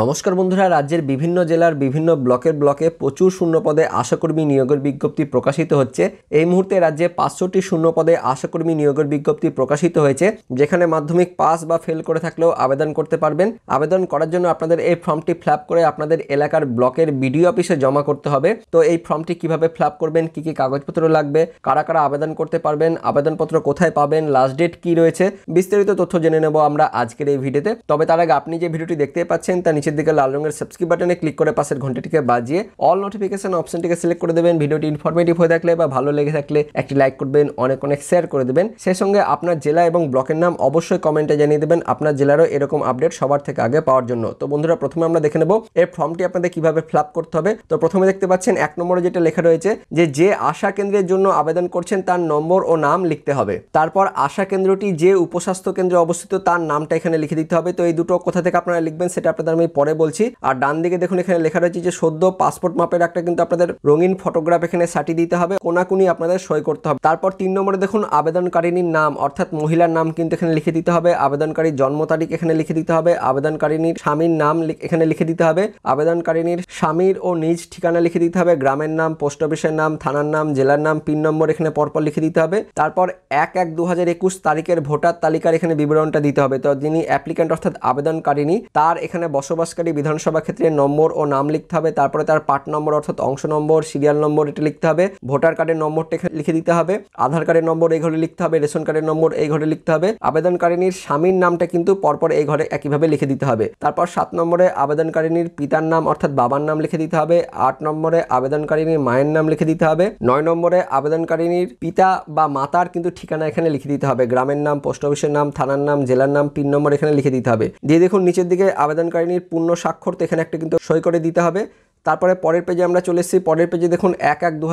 নমস্কার বন্ধুরা রাজ্যের বিভিন্ন জেলার বিভিন্ন ব্লকের ব্লকে প্রচুর শূন্যপদে আশাকর্মী নিয়োগের বিজ্ঞপ্তি প্রকাশিত হচ্ছে এই মুহূর্তে রাজ্যে পাঁচশোটি শূন্যপদে আশাকর্মী নিয়োগের বিজ্ঞপ্তি প্রকাশিত হয়েছে যেখানে মাধ্যমিক পাস বা ফেল করে থাকলেও আবেদন করতে পারবেন আবেদন করার জন্য আপনাদের এই ফর্মটি ফ্ল্যাপ করে আপনাদের এলাকার ব্লকের বিডিও অফিসে জমা করতে হবে তো এই ফর্মটি কিভাবে ফ্ল্যাপ করবেন কি কি কাগজপত্র লাগবে কারা কারা আবেদন করতে পারবেন আবেদনপত্র কোথায় পাবেন লাস্ট ডেট কি রয়েছে বিস্তারিত তথ্য জেনে নেব আমরা আজকের এই ভিডিওতে তবে তার আগে আপনি যে ভিডিওটি দেখতে পাচ্ছেন তার নিচের দিকে লাল রঙের সাবস্ক্রাইব বাটনে ক্লিক করে পাশের ঘন্টাটিকে বাজিয়ে অল নোটিফিকেশন অপশনটিকে সিলেক্ট করে দেবেন ভিডিওটি ইনফরমেটিভ হয়ে থাকলে বা ভালো লেগে থাকলে একটি লাইক করবেন অনেক অনেক শেয়ার করে দেবেন সেই সঙ্গে আপনার জেলা এবং ব্লকের নাম অবশ্যই কমেন্টে জানিয়ে দেবেন আপনার জেলারও এরকম আপডেট সবার থেকে আগে পাওয়ার জন্য তো বন্ধুরা প্রথমে আমরা দেখে নেব এর ফর্মটি আপনাদের কিভাবে ফিল করতে হবে তো প্রথমে দেখতে পাচ্ছেন এক নম্বরে যেটা লেখা রয়েছে যে যে আশা কেন্দ্রের জন্য আবেদন করছেন তার নম্বর ও নাম লিখতে হবে তারপর আশা কেন্দ্রটি যে উপস্বাস্থ্য কেন্দ্রে অবস্থিত তার নামটা এখানে লিখে দিতে হবে তো এই দুটো কোথা থেকে আপনারা লিখবেন সেটা আপনাদের আমি আমি পরে বলছি আর ডান দিকে দেখুন এখানে লেখা রয়েছে যে সদ্য পাসপোর্ট মাপের একটা কিন্তু আপনাদের রঙিন ফটোগ্রাফ এখানে সাটি দিতে হবে কোনাকুনি আপনাদের সই করতে হবে তারপর তিন নম্বরে দেখুন আবেদনকারিনীর নাম অর্থাৎ মহিলার নাম কিন্তু এখানে লিখে দিতে হবে আবেদনকারীর জন্ম তারিখ এখানে লিখে দিতে হবে আবেদনকারিনীর স্বামীর নাম এখানে লিখে দিতে হবে আবেদনকারিনীর স্বামীর ও নিজ ঠিকানা লিখে দিতে হবে গ্রামের নাম পোস্ট অফিসের নাম থানার নাম জেলার নাম পিন নম্বর এখানে পরপর লিখে দিতে হবে তারপর এক এক দু তারিখের ভোটার তালিকার এখানে বিবরণটা দিতে হবে তো যিনি অ্যাপ্লিকেন্ট অর্থাৎ আবেদনকারিনী তার এখানে বসবাস বসবাসকারী বিধানসভা ক্ষেত্রে নম্বর ও নাম লিখতে হবে তারপরে তার পার্ট নম্বর অর্থাৎ অংশ নম্বর সিরিয়াল নম্বর এটা লিখতে হবে ভোটার কার্ডের নম্বরটা লিখে দিতে হবে আধার কার্ডের নম্বর এই ঘরে লিখতে হবে রেশন কার্ডের নম্বর এই ঘরে লিখতে হবে আবেদনকারিনীর স্বামীর নামটা কিন্তু পরপর এই ঘরে একইভাবে লিখে দিতে হবে তারপর সাত নম্বরে আবেদনকারিনীর পিতার নাম অর্থাৎ বাবার নাম লিখে দিতে হবে আট নম্বরে আবেদনকারিনীর মায়ের নাম লিখে দিতে হবে নয় নম্বরে আবেদনকারিনীর পিতা বা মাতার কিন্তু ঠিকানা এখানে লিখে দিতে হবে গ্রামের নাম পোস্ট অফিসের নাম থানার নাম জেলার নাম পিন নম্বর এখানে লিখে দিতে হবে দিয়ে দেখুন নিচের দিকে আবেদনকারিনীর পূর্ণ স্বাক্ষর তো এখানে একটা কিন্তু সই করে দিতে হবে তারপরে পরের পেজে আমরা চলে এসেছি পরের পেজে দেখুন এক এক দু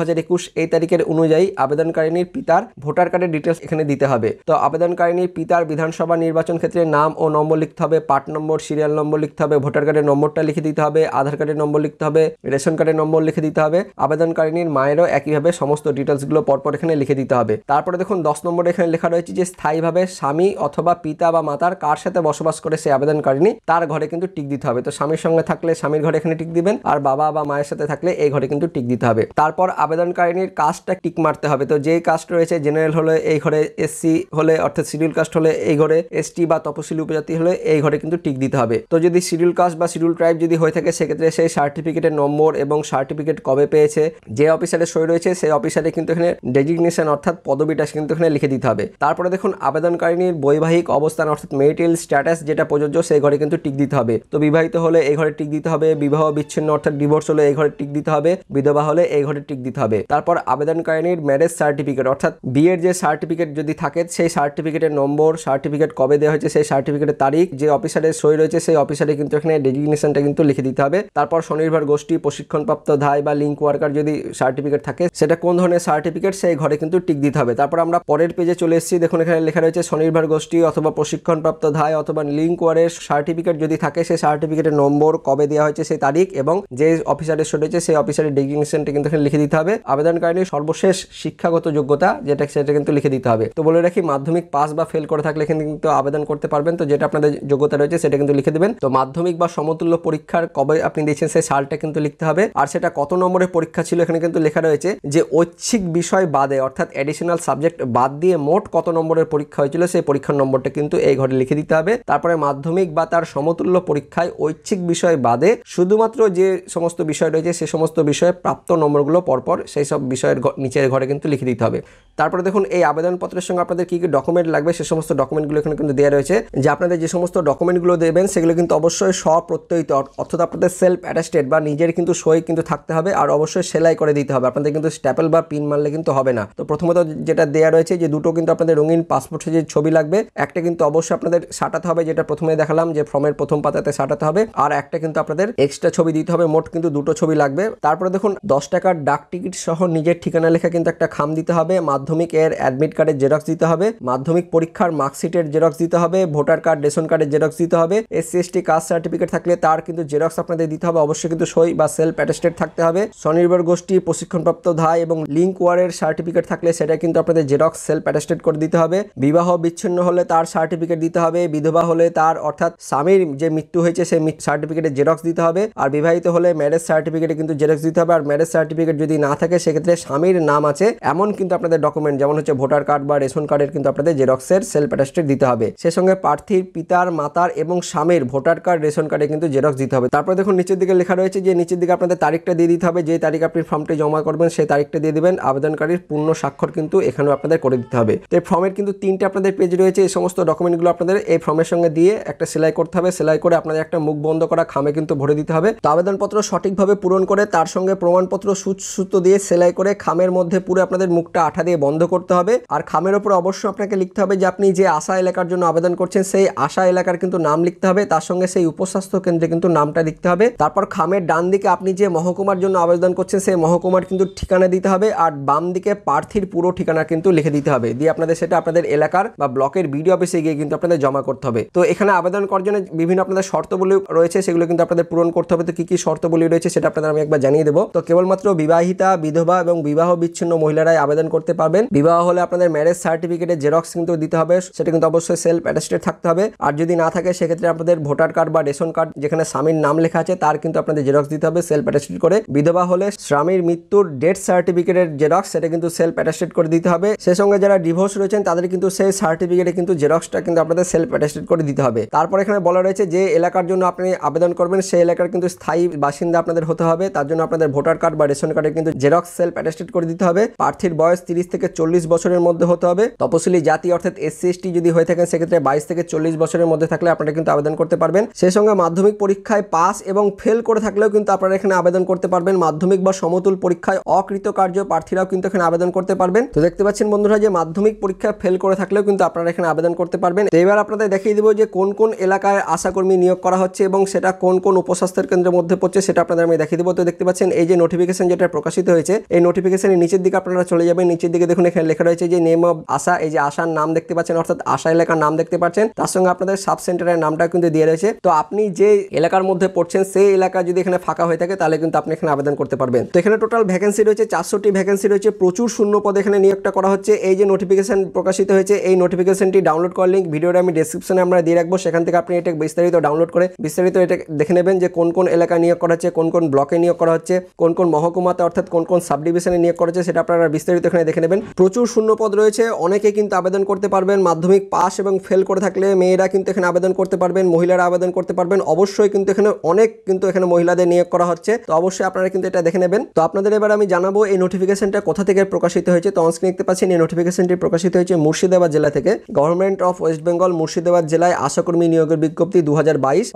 এই তারিখের অনুযায়ী আবেদনকারিনীর পিতার ভোটার কার্ডের ডিটেলস এখানে দিতে হবে তো আবেদনকারিনীর পিতার বিধানসভা নির্বাচন ক্ষেত্রে নাম ও নম্বর লিখতে হবে পার্ট নম্বর সিরিয়াল নম্বর লিখতে হবে ভোটার কার্ডের নম্বরটা লিখে দিতে হবে আধার কার্ডের নম্বর লিখতে হবে রেশন কার্ডের নম্বর লিখে দিতে হবে আবেদনকারিনীর মায়েরও একইভাবে সমস্ত ডিটেলসগুলো পরপর এখানে লিখে দিতে হবে তারপরে দেখুন দশ নম্বরে এখানে লেখা রয়েছে যে স্থায়ীভাবে স্বামী অথবা পিতা বা মাতার কার সাথে বসবাস করে সে আবেদনকারিনী তার ঘরে কিন্তু টিক দিতে হবে তো স্বামীর সঙ্গে থাকলে স্বামীর ঘরে এখানে টিক দিবেন আর বাবা বাবা বা মায়ের সাথে থাকলে এই ঘরে কিন্তু টিক দিতে হবে তারপর আবেদনকারিনীর কাজটা টিক মারতে হবে তো যে কাস্ট রয়েছে জেনারেল হলে এই ঘরে এসসি হলে অর্থাৎ শিডিউল কাস্ট হলে এই ঘরে এসটি বা তপশিলি উপজাতি হলে এই ঘরে কিন্তু টিক দিতে হবে তো যদি শিডিউল কাস্ট বা শিডিউল ট্রাইব যদি হয়ে থাকে সেক্ষেত্রে সেই সার্টিফিকেটের নম্বর এবং সার্টিফিকেট কবে পেয়েছে যে অফিসারের সই রয়েছে সেই অফিসারে কিন্তু এখানে ডেজিগনেশন অর্থাৎ পদবিটা কিন্তু এখানে লিখে দিতে হবে তারপরে দেখুন আবেদনকারিনীর বৈবাহিক অবস্থান অর্থাৎ মেরিটেল স্ট্যাটাস যেটা প্রযোজ্য সেই ঘরে কিন্তু টিক দিতে হবে তো বিবাহিত হলে এই ঘরে টিক দিতে হবে বিবাহ বিচ্ছিন্ন অর্থাৎ ডিভোর্স ডিভোর্স হলে এই ঘরে টিক দিতে হবে বিধবা হলে এই ঘরে টিক দিতে হবে তারপর আবেদনকারিনীর ম্যারেজ সার্টিফিকেট অর্থাৎ বিয়ের যে সার্টিফিকেট যদি থাকে সেই সার্টিফিকেটের নম্বর সার্টিফিকেট কবে দেওয়া হয়েছে সেই সার্টিফিকেটের তারিখ যে অফিসারের সই রয়েছে সেই অফিসারে কিন্তু এখানে ডেজিগনেশনটা কিন্তু লিখে দিতে হবে তারপর স্বনির্ভর গোষ্ঠী প্রশিক্ষণপ্রাপ্ত ধায় বা লিঙ্ক ওয়ার্কার যদি সার্টিফিকেট থাকে সেটা কোন ধরনের সার্টিফিকেট সেই ঘরে কিন্তু টিক দিতে হবে তারপর আমরা পরের পেজে চলে এসেছি দেখুন এখানে লেখা রয়েছে স্বনির্ভর গোষ্ঠী অথবা প্রশিক্ষণপ্রাপ্ত ধায় অথবা লিঙ্ক ওয়ারের সার্টিফিকেট যদি থাকে সেই সার্টিফিকেটের নম্বর কবে দেওয়া হয়েছে সেই তারিখ এবং যে অফিসারের রয়েছে সেই অফিসারের ডেজিগনেশনটা কিন্তু এখানে লিখে দিতে হবে আবেদনকারীর সর্বশেষ শিক্ষাগত যোগ্যতা যেটা সেটা কিন্তু লিখে দিতে হবে তো বলে রাখি মাধ্যমিক পাস বা ফেল করে থাকলে এখানে কিন্তু আবেদন করতে পারবেন তো যেটা আপনাদের যোগ্যতা রয়েছে সেটা কিন্তু লিখে দেবেন তো মাধ্যমিক বা সমতুল্য পরীক্ষার কবে আপনি দিয়েছেন সেই সালটা কিন্তু লিখতে হবে আর সেটা কত নম্বরের পরীক্ষা ছিল এখানে কিন্তু লেখা রয়েছে যে ঐচ্ছিক বিষয় বাদে অর্থাৎ অ্যাডিশনাল সাবজেক্ট বাদ দিয়ে মোট কত নম্বরের পরীক্ষা হয়েছিল সেই পরীক্ষার নম্বরটা কিন্তু এই ঘরে লিখে দিতে হবে তারপরে মাধ্যমিক বা তার সমতুল্য পরীক্ষায় ঐচ্ছিক বিষয় বাদে শুধুমাত্র যে সমস্ত সমস্ত বিষয় রয়েছে সে সমস্ত বিষয়ে প্রাপ্ত নম্বরগুলো পরপর সেই সব বিষয়ের নিচের ঘরে কিন্তু লিখে দিতে হবে তারপরে দেখুন এই আবেদনপত্রের সঙ্গে আপনাদের কী কী ডকুমেন্ট লাগবে সে সমস্ত ডকুমেন্টগুলো এখানে কিন্তু দেওয়া রয়েছে যে আপনাদের যে সমস্ত ডকুমেন্টগুলো দেবেন সেগুলো কিন্তু অবশ্যই স্বপ্রত্যয়িত অর্থাৎ আপনাদের সেলফ অ্যাটাস্টেড বা নিজের কিন্তু সই কিন্তু থাকতে হবে আর অবশ্যই সেলাই করে দিতে হবে আপনাদের কিন্তু স্ট্যাপেল বা পিন মারলে কিন্তু হবে না তো প্রথমত যেটা দেওয়া রয়েছে যে দুটো কিন্তু আপনাদের রঙিন পাসপোর্ট সাইজের ছবি লাগবে একটা কিন্তু অবশ্যই আপনাদের সাটাতে হবে যেটা প্রথমে দেখালাম যে ফর্মের প্রথম পাতাতে সাটাতে হবে আর একটা কিন্তু আপনাদের এক্সট্রা ছবি দিতে হবে মোট কিন্তু দুটো ছবি লাগবে তারপরে দেখুন দশ টাকার ডাক টিকিট সহ নিজের ঠিকানা লেখা কিন্তু একটা খাম দিতে হবে মাধ্যমিক এর অ্যাডমিট কার্ডের জেরক্স দিতে হবে মাধ্যমিক পরীক্ষার মার্কশিটের জেরক্স দিতে হবে ভোটার কার্ড রেশন কার্ডের জেরক্স দিতে হবে এসসি এসটি কাস্ট সার্টিফিকেট থাকলে তার কিন্তু জেরক্স আপনাদের দিতে হবে অবশ্যই কিন্তু সই বা সেলফ অ্যাটেস্টেড থাকতে হবে স্বনির্ভর গোষ্ঠী প্রশিক্ষণপ্রাপ্ত ধায় এবং লিঙ্ক ওয়ারের সার্টিফিকেট থাকলে সেটা কিন্তু আপনাদের জেরক্স সেলফ অ্যাটেস্টেড করে দিতে হবে বিবাহ বিচ্ছিন্ন হলে তার সার্টিফিকেট দিতে হবে বিধবা হলে তার অর্থাৎ স্বামীর যে মৃত্যু হয়েছে সেই সার্টিফিকেটের জেরক্স দিতে হবে আর বিবাহিত হলে ম্যারেজ সার্টিফিকেটে কিন্তু জেরক্স দিতে হবে আর ম্যারেজ সার্টিফিকেট যদি না থাকে সেক্ষেত্রে স্বামীর নাম আছে এমন কিন্তু আপনাদের ডকুমেন্ট যেমন হচ্ছে ভোটার কার্ড বা রেশন কার্ডের কিন্তু আপনাদের জেরক্সের সেলফ অ্যাটাস্টেড দিতে হবে সে সঙ্গে প্রার্থীর পিতার মাতার এবং স্বামীর ভোটার কার্ড রেশন কার্ডে কিন্তু জেরক্স দিতে হবে তারপরে দেখুন নিচের দিকে লেখা রয়েছে যে নিচের দিকে আপনাদের তারিখটা দিয়ে দিতে হবে যে তারিখ আপনি ফর্মটি জমা করবেন সেই তারিখটা দিয়ে দেবেন আবেদনকারীর পূর্ণ স্বাক্ষর কিন্তু এখানেও আপনাদের করে দিতে হবে তো এই ফর্মের কিন্তু তিনটে আপনাদের পেজ রয়েছে এই সমস্ত ডকুমেন্টগুলো আপনাদের এই ফর্মের সঙ্গে দিয়ে একটা সেলাই করতে হবে সেলাই করে আপনাদের একটা মুখ বন্ধ করা খামে কিন্তু ভরে দিতে হবে তো আবেদনপত্র সঠিকভাবে পূরণ করে তার সঙ্গে প্রমাণপত্র সুচ সুতো দিয়ে সেলাই করে খামের মধ্যে পুরো আপনাদের মুখটা আঠা দিয়ে বন্ধ করতে হবে আর খামের ওপর অবশ্যই আপনাকে লিখতে হবে যে আপনি যে আশা এলাকার জন্য আবেদন করছেন সেই আশা এলাকার কিন্তু নাম লিখতে হবে তার সঙ্গে সেই উপস্বাস্থ্য কেন্দ্রে কিন্তু নামটা লিখতে হবে তারপর খামের ডান দিকে আপনি যে মহকুমার জন্য আবেদন করছেন সেই মহকুমার কিন্তু ঠিকানা দিতে হবে আর বাম দিকে প্রার্থীর পুরো ঠিকানা কিন্তু লিখে দিতে হবে দিয়ে আপনাদের সেটা আপনাদের এলাকার বা ব্লকের বিডিও অফিসে গিয়ে কিন্তু আপনাদের জমা করতে হবে তো এখানে আবেদন করার জন্য বিভিন্ন আপনাদের শর্তবলী রয়েছে সেগুলো কিন্তু আপনাদের পূরণ করতে হবে তো কী কী শর্তবলী পোর্টফোলিও রয়েছে সেটা আপনাদের আমি একবার জানিয়ে দেবো তো কেবলমাত্র বিবাহিতা বিধবা এবং বিবাহ বিচ্ছিন্ন মহিলারাই আবেদন করতে পারবেন বিবাহ হলে আপনাদের ম্যারেজ সার্টিফিকেটের জেরক্স কিন্তু দিতে হবে সেটা কিন্তু অবশ্যই সেলফ অ্যাটাস্টেড থাকতে হবে আর যদি না থাকে সেক্ষেত্রে আপনাদের ভোটার কার্ড বা রেশন কার্ড যেখানে স্বামীর নাম লেখা আছে তার কিন্তু আপনাদের জেরক্স দিতে হবে সেলফ অ্যাটাস্টেড করে বিধবা হলে স্বামীর মৃত্যুর ডেথ সার্টিফিকেটের জেরক্স সেটা কিন্তু সেলফ অ্যাটাস্টেড করে দিতে হবে সে সঙ্গে যারা ডিভোর্স রয়েছেন তাদের কিন্তু সেই সার্টিফিকেটে কিন্তু জেরক্সটা কিন্তু আপনাদের সেলফ অ্যাটাস্টেড করে দিতে হবে তারপর এখানে বলা রয়েছে যে এলাকার জন্য আপনি আবেদন করবেন সেই এলাকার কিন্তু স্থায়ী বাসিন্দা বাসিন্দা আপনাদের হতে হবে তার জন্য আপনাদের ভোটার কার্ড বা রেশন কার্ডের কিন্তু জেরক্স সেলফ অ্যাটেস্টেড করে দিতে হবে প্রার্থীর বয়স তিরিশ থেকে চল্লিশ বছরের মধ্যে হতে হবে তপশিলি জাতি অর্থাৎ এসসি যদি হয়ে থাকেন সেক্ষেত্রে বাইশ থেকে চল্লিশ বছরের মধ্যে থাকলে আপনারা কিন্তু আবেদন করতে পারবেন সেই সঙ্গে মাধ্যমিক পরীক্ষায় পাস এবং ফেল করে থাকলেও কিন্তু আপনারা এখানে আবেদন করতে পারবেন মাধ্যমিক বা সমতুল পরীক্ষায় অকৃতকার্য প্রার্থীরাও কিন্তু এখানে আবেদন করতে পারবেন তো দেখতে পাচ্ছেন বন্ধুরা যে মাধ্যমিক পরীক্ষায় ফেল করে থাকলেও কিন্তু আপনারা এখানে আবেদন করতে পারবেন এবার আপনাদের দেখিয়ে দেবো যে কোন কোন এলাকায় আশাকর্মী নিয়োগ করা হচ্ছে এবং সেটা কোন কোন উপস্বাস্থ্যের কেন্দ্রের মধ্যে পড়ছে সেটা আপনাদের আমি দেখিয়ে দেবো তো দেখতে পাচ্ছেন এই যে নোটিফিকেশন যেটা প্রকাশিত হয়েছে এই নোটিফিকেশনের নিচের দিকে আপনারা চলে যাবেন নিচের দিকে দেখুন এখানে লেখা রয়েছে যে নেম অফ আশা এই যে আশার নাম দেখতে পাচ্ছেন অর্থাৎ আশা এলাকার নাম দেখতে পাচ্ছেন তার সঙ্গে আপনাদের সাব সেন্টারের নামটা কিন্তু দিয়ে রয়েছে তো আপনি যে এলাকার মধ্যে পড়ছেন সেই এলাকা যদি এখানে ফাঁকা হয়ে থাকে তাহলে কিন্তু আপনি এখানে আবেদন করতে পারবেন তো এখানে টোটাল ভ্যাকেন্সি রয়েছে চারশোটি ভ্যাকেন্সি রয়েছে প্রচুর শূন্য পদ এখানে নিয়োগটা করা হচ্ছে এই যে নোটিফিকেশন প্রকাশিত হয়েছে এই নোটিফিকেশনটি ডাউনলোড করার লিঙ্ক ভিডিওটা আমি ডিসক্রিপশনে আমরা দিয়ে রাখবো সেখান থেকে আপনি এটা বিস্তারিত ডাউনলোড করে বিস্তারিত এটা দেখে নেবেন যে কোন কোন এলাকা নিয়োগ করা হচ্ছে কোন কোন ব্লকে নিয়োগ করা হচ্ছে কোন কোন মহকুমাতে অর্থাৎ কোন কোন সাব ডিভিশনে নিয়োগ হচ্ছে সেটা আপনারা বিস্তারিত এখানে দেখে নেবেন প্রচুর শূন্যপদ রয়েছে অনেকে কিন্তু আবেদন করতে পারবেন মাধ্যমিক পাস এবং ফেল করে থাকলে মেয়েরা কিন্তু এখানে আবেদন করতে পারবেন মহিলারা আবেদন করতে পারবেন অবশ্যই কিন্তু এখানে অনেক কিন্তু এখানে মহিলাদের নিয়োগ করা হচ্ছে তো অবশ্যই আপনারা কিন্তু এটা দেখে নেবেন তো আপনাদের এবার আমি জানাবো এই নোটিফিকেশনটা কোথা থেকে প্রকাশিত হয়েছে তো অনস্ক্রিন দেখতে পাচ্ছেন এই নোটিফিকেশনটি প্রকাশিত হয়েছে মুর্শিদাবাদ জেলা থেকে গভর্নমেন্ট অফ ওয়েস্ট বেঙ্গল মুর্শিদাবাদ জেলায় আশাকর্মী নিয়োগের বিজ্ঞপ্তি দু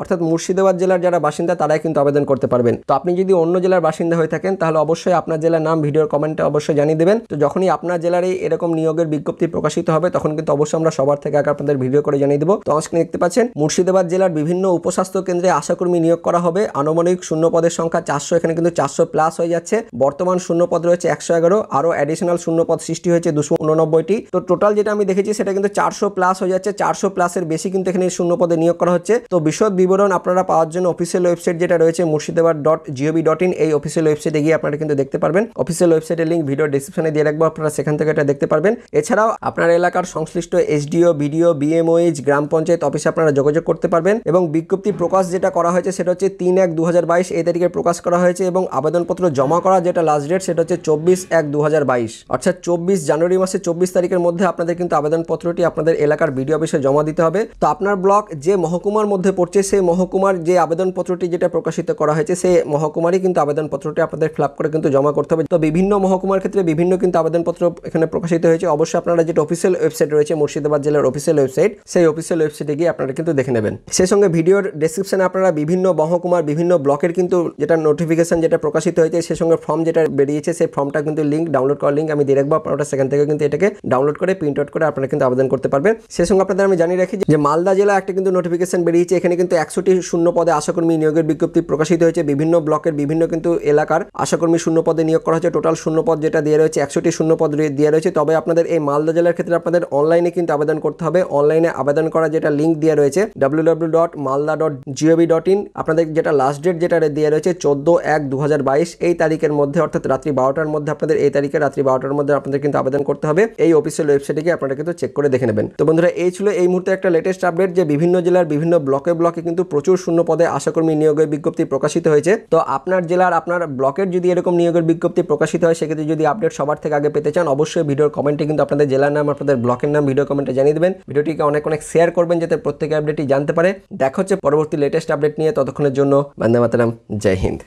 অর্থাৎ মুর্শিদাবাদ জেলার যারা বাসিন্দা তারাই কিন্তু আবেদন করতে পারবে পারবেন তো আপনি যদি অন্য জেলার বাসিন্দা হয়ে থাকেন তাহলে অবশ্যই আপনার জেলার নাম ভিডিওর কমেন্টে অবশ্যই জানিয়ে দেবেন তো যখনই আপনার জেলারই এরকম নিয়োগের বিজ্ঞপ্তি প্রকাশিত হবে তখন কিন্তু অবশ্যই আমরা সবার থেকে আগে আপনাদের ভিডিও করে জানিয়ে দেবো তো স্ক্রিনে দেখতে পাচ্ছেন মুর্শিদাবাদ জেলার বিভিন্ন উপস্বাস্থ্য কেন্দ্রে আশাকর্মী নিয়োগ করা হবে আনুমানিক শূন্য পদের সংখ্যা চারশো এখানে কিন্তু চারশো প্লাস হয়ে যাচ্ছে বর্তমান শূন্য পদ রয়েছে একশো এগারো আরও অ্যাডিশনাল শূন্য পদ সৃষ্টি হয়েছে দুশো উননব্বইটি তো টোটাল যেটা আমি দেখেছি সেটা কিন্তু চারশো প্লাস হয়ে যাচ্ছে চারশো প্লাসের বেশি কিন্তু এখানে শূন্য পদে নিয়োগ করা হচ্ছে তো বিশদ বিবরণ আপনারা পাওয়ার জন্য অফিসিয়াল ওয়েবসাইট যেটা রয়েছে মুর্শিদাবাদ দেওয়ার ডট জিওবি ডট ইন এই অফিসিয়াল ওয়েবসাইটে গিয়ে আপনারা কিন্তু দেখতে পারবেন অফিসিয়াল ওয়েবসাইটের লিঙ্ক ভিডিও ডিসক্রিপশনে দিয়ে রাখবো আপনারা সেখান থেকে এটা দেখতে পারবেন এছাড়াও আপনার এলাকার সংশ্লিষ্ট এসডিও বিডিও বিএমওএইচ গ্রাম পঞ্চায়েত অফিসে আপনারা যোগাযোগ করতে পারবেন এবং বিজ্ঞপ্তি প্রকাশ যেটা করা হয়েছে সেটা হচ্ছে তিন এক দু এই তারিখে প্রকাশ করা হয়েছে এবং আবেদনপত্র জমা করা যেটা লাস্ট ডেট সেটা হচ্ছে চব্বিশ এক দু অর্থাৎ চব্বিশ জানুয়ারি মাসে চব্বিশ তারিখের মধ্যে আপনাদের কিন্তু আবেদনপত্রটি আপনাদের এলাকার বিডিও অফিসে জমা দিতে হবে তো আপনার ব্লক যে মহকুমার মধ্যে পড়ছে সেই মহকুমার যে আবেদনপত্রটি যেটা প্রকাশিত করা হয়েছে সে মহকুমারই কিন্তু আবেদনপত্রটি আপনাদের ফিল করে কিন্তু জমা করতে হবে তো বিভিন্ন মহকুমার ক্ষেত্রে বিভিন্ন কিন্তু আবেদনপত্র এখানে প্রকাশিত হয়েছে অবশ্যই আপনারা যেটা অফিসিয়াল ওয়েবসাইট রয়েছে মুর্শিদাবাদ জেলার অফিসিয়াল ওয়েবসাইট সেই অফিসিয়াল ওয়েবসাইটে গিয়ে আপনারা কিন্তু দেখে নেবেন সেই সঙ্গে ভিডিওর ডেসক্রিপশনে আপনারা বিভিন্ন মহকুমার বিভিন্ন ব্লকের কিন্তু যেটা নোটিফিকেশন যেটা প্রকাশিত হয়েছে সেই সঙ্গে ফর্ম যেটা বেরিয়েছে সেই ফর্মটা কিন্তু লিঙ্ক ডাউনলোড করার লিঙ্ক আমি দিয়ে রাখবো আপনারা সেখান থেকে কিন্তু এটাকে ডাউনলোড করে প্রিন্ট আউট করে আপনারা কিন্তু আবেদন করতে পারবেন সেই সঙ্গে আপনাদের আমি জানিয়ে রাখি যে মালদা জেলা একটা কিন্তু নোটিফিকেশন বেরিয়েছে এখানে কিন্তু একশোটি শূন্য পদে আশাকর্মী নিয়োগের বিজ্ঞপ্তি প্রকাশিত হয়েছে বিভিন্ন ব্লকের বিভিন্ন কিন্তু এলাকার আশাকর্মী শূন্য পদে নিয়োগ করা হয়েছে টোটাল শূন্য পদ যেটা দিয়ে রয়েছে একশোটি শূন্য পদ দিয়ে রয়েছে তবে আপনাদের এই মালদা জেলার ক্ষেত্রে আপনাদের অনলাইনে কিন্তু আবেদন করতে হবে অনলাইনে আবেদন করা যেটা লিঙ্ক দেওয়া রয়েছে W W dot Malda dot dot in আপনাদের যেটা লাস্ট ডেট যেটা দেওয়া রয়েছে চোদ্দ এক দু এই তারিখের মধ্যে অর্থাৎ রাত্রি বারোটার মধ্যে আপনাদের এই তারিখে রাত্রি বারোটার মধ্যে আপনাদের কিন্তু আবেদন করতে হবে এই অফিসিয়াল ওয়েবসাইটে গিয়ে আপনারা কিন্তু চেক করে দেখে নেবেন তো বন্ধুরা এই ছিল এই মুহূর্তে একটা লেটেস্ট আপডেট যে বিভিন্ন জেলার বিভিন্ন ব্লকে ব্লকে কিন্তু প্রচুর শূন্য পদে আশাকর্মী নিয়োগের বিজ্ঞপ্তি প্রকাশিত হয়েছে হয়েছে তো আপনার জেলার আপনার ব্লকের যদি এরকম নিয়োগের বিজ্ঞপ্তি প্রকাশিত হয় সেক্ষেত্রে যদি আপডেট সবার থেকে আগে পেতে চান অবশ্যই ভিডিওর কমেন্টে কিন্তু আপনাদের জেলার নাম আপনাদের ব্লকের নাম ভিডিও কমেন্টে জানিয়ে দেবেন ভিডিওটিকে অনেক অনেক শেয়ার করবেন যাতে প্রত্যেকে আপডেটটি জানতে পারে দেখা হচ্ছে পরবর্তী লেটেস্ট আপডেট নিয়ে ততক্ষণের জন্য বন্দে মাতারাম জয় হিন্দ